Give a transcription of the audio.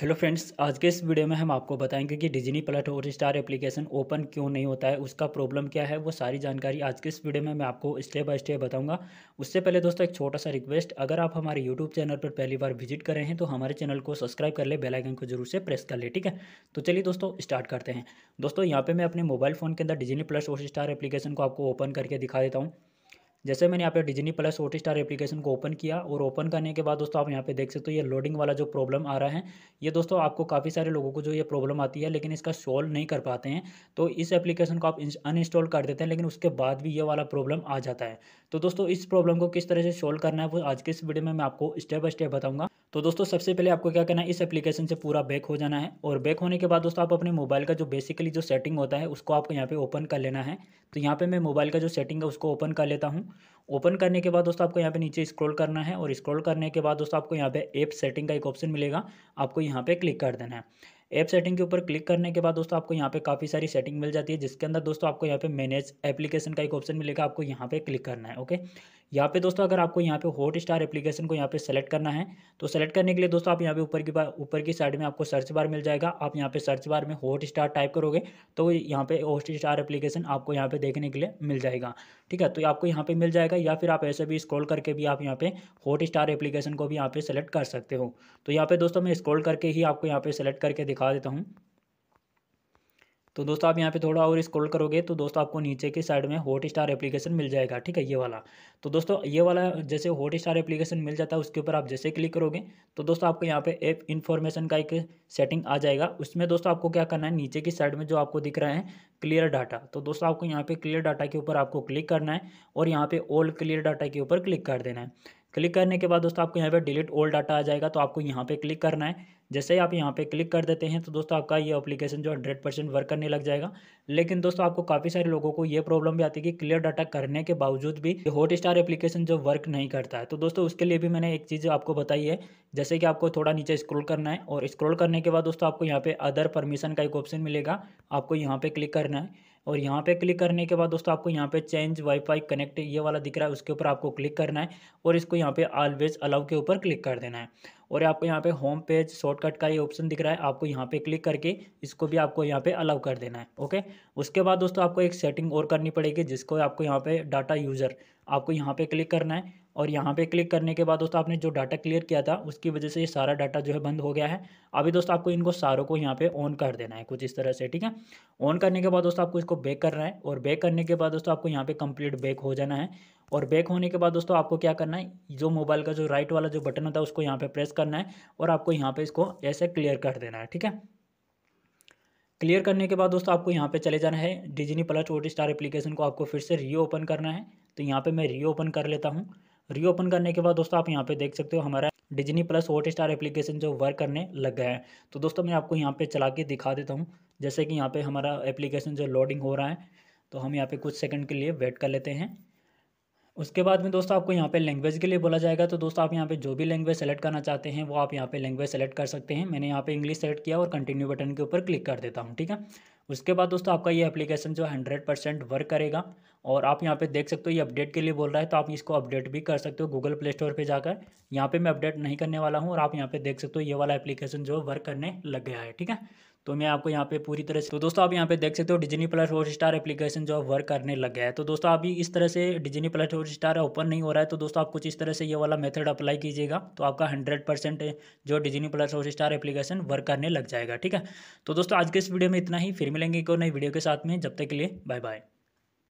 hello friends आज के इस वीडियो में हम आपको बताएंगे कि डिजनी प्लट और स्टार एप्लीकेशन ओपन क्यों नहीं होता है उसका प्रॉब्लम क्या है वो सारी जानकारी आज के इस वीडियो में मैं आपको स्टेप बाय स्टेप बताऊंगा उससे पहले दोस्तों एक छोटा सा रिक्वेस्ट अगर आप हमारे यूट्यूब चैनल पर पहली बार विजिट कर रहे हैं तो हमारे चैनल को सब्सक्राइब कर ले बेलाइकन को जरूर से प्रेस कर ले ठीक है तो चलिए दोस्तों स्टार्ट करते हैं दोस्तों यहाँ पर मैं अपने मोबाइल फ़ोन के अंदर डिजनी प्लस और स्टार एप्लीकेशन को आपको ओपन करके दिखा देता हूँ जैसे मैंने यहाँ पे डिजनी प्लस ओटी स्टार एप्लीकेशन को ओपन किया और ओपन करने के बाद दोस्तों आप यहाँ पे देख सकते हो तो ये लोडिंग वाला जो प्रॉब्लम आ रहा है ये दोस्तों आपको काफ़ी सारे लोगों को जो ये प्रॉब्लम आती है लेकिन इसका सॉल्व नहीं कर पाते हैं तो इस एप्लीकेशन को आप अनइंस्टॉल कर देते हैं लेकिन उसके बाद भी ये वाला प्रॉब्लम आ जाता है तो दोस्तों इस प्रॉब्लम को किस तरह से सॉल्व करना है वो आज के इस वीडियो में मैं आपको स्टेप बाय स्टेप बताऊँगा तो दोस्तों सबसे पहले आपको क्या करना है इस एप्लीकेशन से पूरा बैक हो जाना है और बैक होने के बाद दोस्तों आप अपने मोबाइल का जो बेसिकली जो सेटिंग होता है उसको आपको यहाँ पे ओपन कर लेना है तो यहाँ पे मैं मोबाइल का जो सेटिंग है उसको ओपन कर लेता हूँ ओपन करने के बाद दोस्तों आपको यहाँ पे नीचे स्क्रॉल करना है और स्क्रॉल करने के बाद दोस्तों आपको यहाँ पे ऐप सेटिंग का एक ऑप्शन मिलेगा आपको यहाँ पे क्लिक कर देना है ऐप सेटिंग के ऊपर क्लिक करने के बाद दोस्तों आपको यहाँ पे काफ़ी सारी सेटिंग मिल जाती है जिसके अंदर दोस्तों आपको यहाँ पे मैनेज एप्लीकेशन का एक ऑप्शन मिलेगा आपको यहाँ पे क्लिक करना है ओके यहाँ पे दोस्तों अगर आपको यहाँ पे हॉट स्टार एप्लीकेशन को यहाँ पे सेलेक्ट करना है तो सेलेक्ट करने के लिए दोस्तों आप यहाँ पे ऊपर की बार ऊपर की साइड में आपको सर्च बार मिल जाएगा आप यहाँ पे सर्च बार में हॉट स्टार टाइप करोगे तो यहाँ पे हॉट स्टार एप्लीकेशन आपको यहाँ पे देखने के लिए मिल जाएगा ठीक है तो आपको यहाँ पे मिल जाएगा या फिर आप ऐसे भी स्क्रॉल करके भी आप यहाँ पे हॉट स्टार एप्लीकेशन को भी यहाँ पे सेलेक्ट कर सकते हो तो यहाँ पे दोस्तों मैं स्क्रॉल करके ही आपको यहाँ पे सेलेक्ट करके दिखा देता हूँ तो दोस्तों आप यहाँ पे थोड़ा और स्क्रॉल करोगे तो दोस्तों आपको नीचे के साइड में हॉट स्टार एप्लीकेशन मिल जाएगा ठीक है ये वाला तो दोस्तों ये वाला जैसे हॉट स्टार एप्लीकेशन मिल जाता है उसके ऊपर आप जैसे क्लिक करोगे तो दोस्तों आपको यहाँ पे ऐप इन्फॉर्मेशन का एक सेटिंग आ जाएगा उसमें दोस्तों आपको क्या करना है नीचे की साइड में जो आपको दिख रहे हैं क्लियर डाटा तो दोस्तों आपको यहाँ पे क्लियर डाटा के ऊपर आपको क्लिक करना है और यहाँ पे ऑल क्लियर डाटा के ऊपर क्लिक कर देना है क्लिक करने के बाद दोस्तों आपको यहाँ पर डिलीट ओल्ड डाटा आ जाएगा तो आपको यहाँ पे क्लिक करना है जैसे ही आप यहाँ पे क्लिक कर देते हैं तो दोस्तों आपका ये एप्लीकेशन जो हंड्रेड परसेंट वर्क करने लग जाएगा लेकिन दोस्तों आपको काफ़ी सारे लोगों को ये प्रॉब्लम भी आती है कि क्लियर डाटा करने के बावजूद भी हॉट स्टार एप्लीकेशन जो वर्क नहीं करता है तो दोस्तों उसके लिए भी मैंने एक चीज़ आपको बताई है जैसे कि आपको थोड़ा नीचे स्क्रोल करना है और स्क्रोल करने के बाद दोस्तों आपको यहाँ पे अदर परमिशन का एक ऑप्शन मिलेगा आपको यहाँ पर क्लिक करना है और यहाँ पे क्लिक करने के बाद दोस्तों आपको यहाँ पे चेंज वाईफाई कनेक्ट ये वाला दिख रहा है उसके ऊपर आपको क्लिक करना है और इसको यहाँ पे ऑलवेज अलाउ के ऊपर क्लिक कर देना है और आपको यहाँ पे होम पेज शॉर्टकट का ये ऑप्शन दिख रहा है आपको यहाँ पे क्लिक करके इसको भी आपको यहाँ पे अलाउ कर देना है ओके उसके बाद दोस्तों आपको एक सेटिंग और करनी पड़ेगी जिसको आपको यहाँ पे डाटा यूज़र आपको यहाँ पे क्लिक करना है और यहाँ पे क्लिक करने के बाद दोस्तों आपने जो डाटा क्लियर किया था उसकी वजह से ये सारा डाटा जो है बंद हो गया है अभी दोस्तों आपको इनको सारों को यहाँ पे ऑन कर देना है कुछ इस तरह से ठीक है ऑन करने के बाद दोस्तों आपको इसको बैक करना है और बैक करने के बाद दोस्तों आपको यहाँ पे कंप्लीट बैक हो जाना है और बैक होने के बाद दोस्तों आपको क्या करना है जो मोबाइल का जो राइट वाला जो बटन होता है उसको यहाँ पर प्रेस करना है और आपको यहाँ पर इसको ऐसे क्लियर कर देना है ठीक है क्लियर करने के बाद दोस्तों आपको यहाँ पे चले जाना है डिजनी प्लस ओ स्टार एप्लीकेशन को आपको फिर से रीओपन करना है तो यहाँ पे मैं रीओपन कर लेता हूँ रीओपन करने के बाद दोस्तों आप यहाँ पे देख सकते हो हमारा Disney plus hot star application जो वर्क करने लग गया है तो दोस्तों मैं आपको यहाँ पे चला के दिखा देता हूँ जैसे कि यहाँ पे हमारा एप्लीकेशन जो लोडिंग हो रहा है तो हम यहाँ पे कुछ सेकंड के लिए वेट कर लेते हैं उसके बाद में दोस्तों आपको यहाँ पे लैंग्वेज के लिए बोला जाएगा तो दोस्तों आप यहाँ पे जो भी लैंग्वेज सेलेक्ट करना चाहते हैं वो आप यहाँ पे लैंग्वेज सेलेक्ट कर सकते हैं मैंने यहाँ पे इंग्लिश सेलेक्ट किया और कंटिन्यू बटन के ऊपर क्लिक कर देता हूँ ठीक है उसके बाद दोस्तों आपका ये एप्लीकेशन जो हंड्रेड परसेंट वर्क करेगा और आप यहाँ पे देख सकते हो ये अपडेट के लिए बोल रहा है तो आप इसको अपडेट भी कर सकते हो गूगल प्ले स्टोर पर जाकर यहाँ पे मैं अपडेट नहीं करने वाला हूँ और आप यहाँ पे देख सकते हो ये वाला एप्लीकेशन जो वर्क करने लग गया है ठीक है तो मैं आपको यहाँ पे पूरी तरह से तो दोस्तों आप यहाँ पे देख सकते हो Disney plus hot star application जो है वर्क करने लग गया है तो दोस्तों अभी इस तरह से Disney plus hot star open नहीं हो रहा है तो दोस्तों आप कुछ इस तरह से ये वाला मेथड अप्लाई कीजिएगा तो आपका हंड्रेड परसेंट जो Disney plus hot star application work करने लग जाएगा ठीक है तो दोस्तों आज के इस वीडियो में इतना ही फिर मिलेंगे एक और नई वीडियो के साथ में जब तक के लिए बाय बाय